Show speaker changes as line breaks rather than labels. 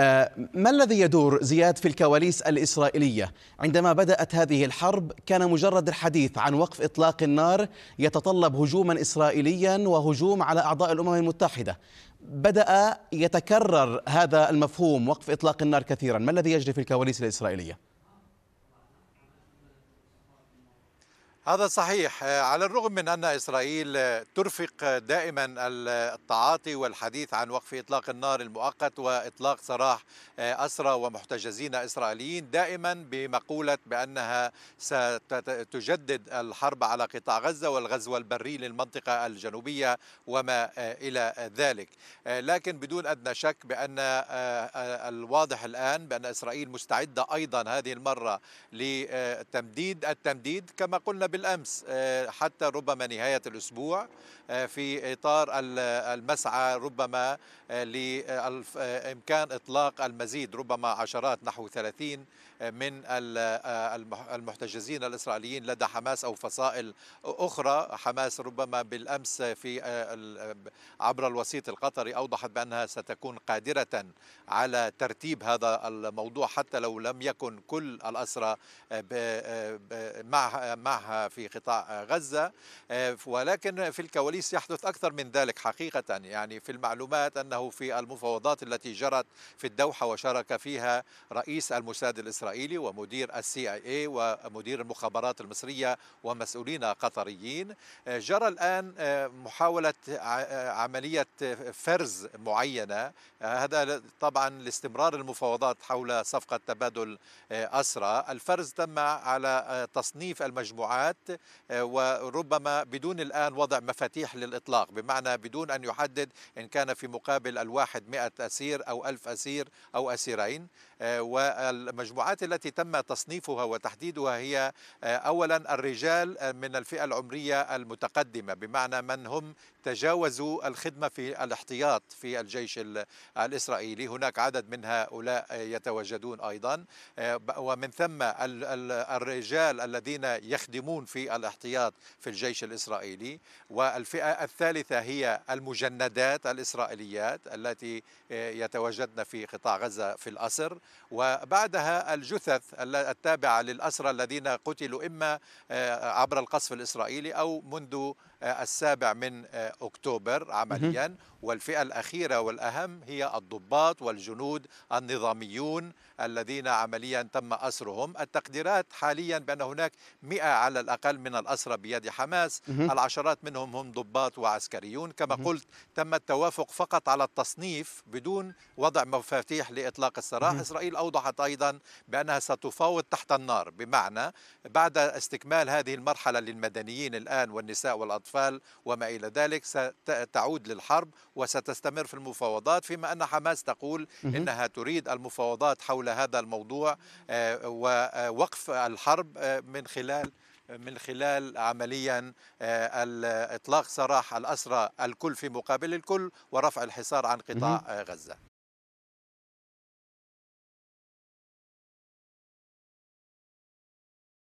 آه، ما الذي يدور زياد في الكواليس الإسرائيلية؟ عندما بدأت هذه الحرب كان مجرد الحديث عن وقف إطلاق النار يتطلب هجوما إسرائيليا وهجوم على أعضاء الأمم المتحدة بدأ يتكرر هذا المفهوم وقف إطلاق النار كثيرا ما الذي يجري في الكواليس الإسرائيلية؟ هذا صحيح آه، على الرغم من أن إسرائيل آه، ترفق آه، دائما التعاطي والحديث عن وقف إطلاق النار المؤقت وإطلاق سراح أسرى ومحتجزين إسرائيليين دائما بمقولة بأنها ستجدد الحرب على قطاع غزة والغزو البري للمنطقة الجنوبية وما إلى ذلك لكن بدون أدنى شك بأن الواضح الآن بأن إسرائيل مستعدة أيضا هذه المرة لتمديد التمديد كما قلنا بالامس آه، حتى ربما نهايه الاسبوع آه، في اطار المسعى ربما آه، لامكان اطلاق المزيد ربما عشرات نحو 30 من المحتجزين الاسرائيليين لدى حماس او فصائل اخرى حماس ربما بالامس في عبر الوسيط القطري اوضحت بانها ستكون قادره على ترتيب هذا الموضوع حتى لو لم يكن كل الاسرى معها, معها في قطاع غزة آه، ولكن في الكواليس يحدث أكثر من ذلك حقيقة يعني في المعلومات أنه في المفاوضات التي جرت في الدوحة وشارك فيها رئيس الموساد الإسرائيلي ومدير السي اي اي ومدير المخابرات المصرية ومسؤولين قطريين آه، جرى الآن آه، محاولة عملية فرز معينة هذا طبعا لاستمرار المفاوضات حول صفقة تبادل أسرى الفرز تم على تصنيع تصنيف المجموعات آه، وربما بدون الآن وضع مفاتيح للإطلاق بمعنى بدون أن يحدد إن كان في مقابل الواحد مئة أسير أو ألف أسير أو أسيرين آه، والمجموعات التي تم تصنيفها وتحديدها هي آه، أولا الرجال من الفئة العمرية المتقدمة بمعنى من هم تجاوزوا الخدمة في الاحتياط في الجيش الإسرائيلي هناك عدد من هؤلاء يتواجدون أيضا ومن ثم الرجال الذين الذين يخدمون في الاحتياط في الجيش الإسرائيلي والفئة الثالثة هي المجندات الإسرائيليات التي آه، يتواجدن في قطاع غزة في الأسر وبعدها الجثث التابعة للأسرى الذين قتلوا إما آه، عبر القصف الإسرائيلي أو منذ آه، السابع من آه، أكتوبر عمليا والفئة الأخيرة والأهم هي الضباط والجنود النظاميون الذين عمليا تم أسرهم التقديرات حاليا بأن هناك مئة على الأقل من الأسرى بيد حماس العشرات منهم هم ضباط وعسكريون كما قلت تم التوافق فقط على التصنيف بدون وضع مفاتيح لإطلاق السراح إسرائيل أوضحت أيضا بأنها ستفاوض تحت النار بمعنى بعد استكمال هذه المرحلة للمدنيين الآن والنساء والأطفال الأطفال وما إلى ذلك ستعود للحرب وستستمر في المفاوضات فيما أن حماس تقول إنها تريد المفاوضات حول هذا الموضوع آه، ووقف آه، الحرب آه، من خلال من خلال عمليا اطلاق سراح الاسرى الكل في مقابل الكل ورفع الحصار عن قطاع غزه